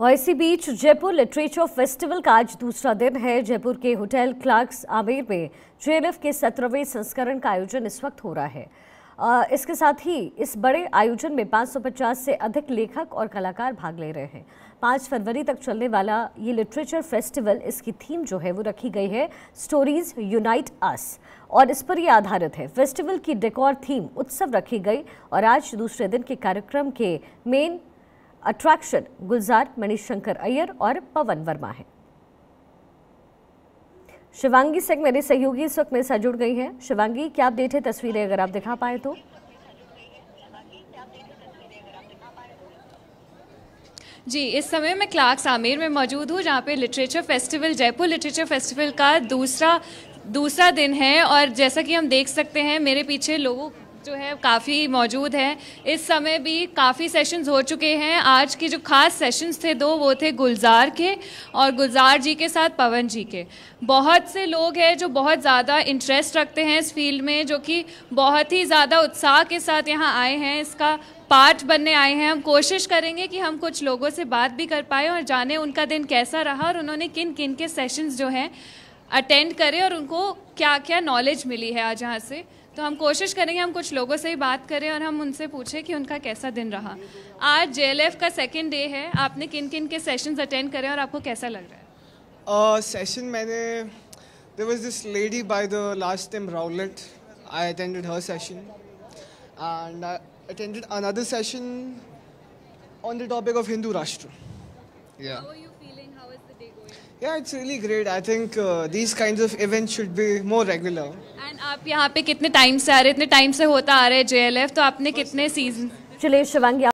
और इसी बीच Jaipur literature festival का आज दूसरा दिन है जयपुर के होटल क्लार्क्स आमेर में जे के सत्रहवें संस्करण का आयोजन इस वक्त हो रहा है इसके साथ ही इस बड़े आयोजन में 550 से अधिक लेखक और कलाकार भाग ले रहे हैं पाँच फरवरी तक चलने वाला ये लिटरेचर फेस्टिवल इसकी थीम जो है वो रखी गई है स्टोरीज यूनाइट अस और इस पर ये आधारित है फेस्टिवल की डेकोर थीम उत्सव रखी गई और आज दूसरे दिन के कार्यक्रम के मेन अट्रैक्शन गुलजार मणिशंकर अय्यर और पवन वर्मा है शिवांगी सिंह मेरे सहयोगी इस वक्त मेरे साथ जुड़ गई हैं शिवांगी क्या अपडेट है तस्वीरें अगर आप दिखा पाए तो जी इस समय मैं क्लार्क आमेर में मौजूद हूँ जहाँ पे literature festival Jaipur literature festival का दूसरा दूसरा दिन है और जैसा कि हम देख सकते हैं मेरे पीछे लोगों जो है काफ़ी मौजूद हैं इस समय भी काफ़ी सेशंस हो चुके हैं आज के जो खास सेशंस थे दो वो थे गुलजार के और गुलजार जी के साथ पवन जी के बहुत से लोग हैं जो बहुत ज़्यादा इंटरेस्ट रखते हैं इस फील्ड में जो कि बहुत ही ज़्यादा उत्साह के साथ यहाँ आए हैं इसका पार्ट बनने आए हैं हम कोशिश करेंगे कि हम कुछ लोगों से बात भी कर पाए और जाने उनका दिन कैसा रहा और उन्होंने किन किन के सेशंस जो हैं अटेंड करें और उनको क्या क्या नॉलेज मिली है आज यहाँ से तो हम कोशिश करेंगे हम कुछ लोगों से ही बात करें और हम उनसे पूछें कि उनका कैसा दिन रहा आज जे का सेकेंड डे है आपने किन किन के सेशन अटेंड करें और आपको कैसा लग रहा है सेशन uh, मैंने there was this lady by the last time राउलेट I attended her session and I attended another session on the topic of Hindu Rashtra. Yeah. Oh, Yeah, it's really great. I think uh, these kinds of events should be more regular. And आप यहाँ पे कितने time से आ रहे इतने time से होता आ रहे JLF तो आपने कितने season? चलिए शिवांगी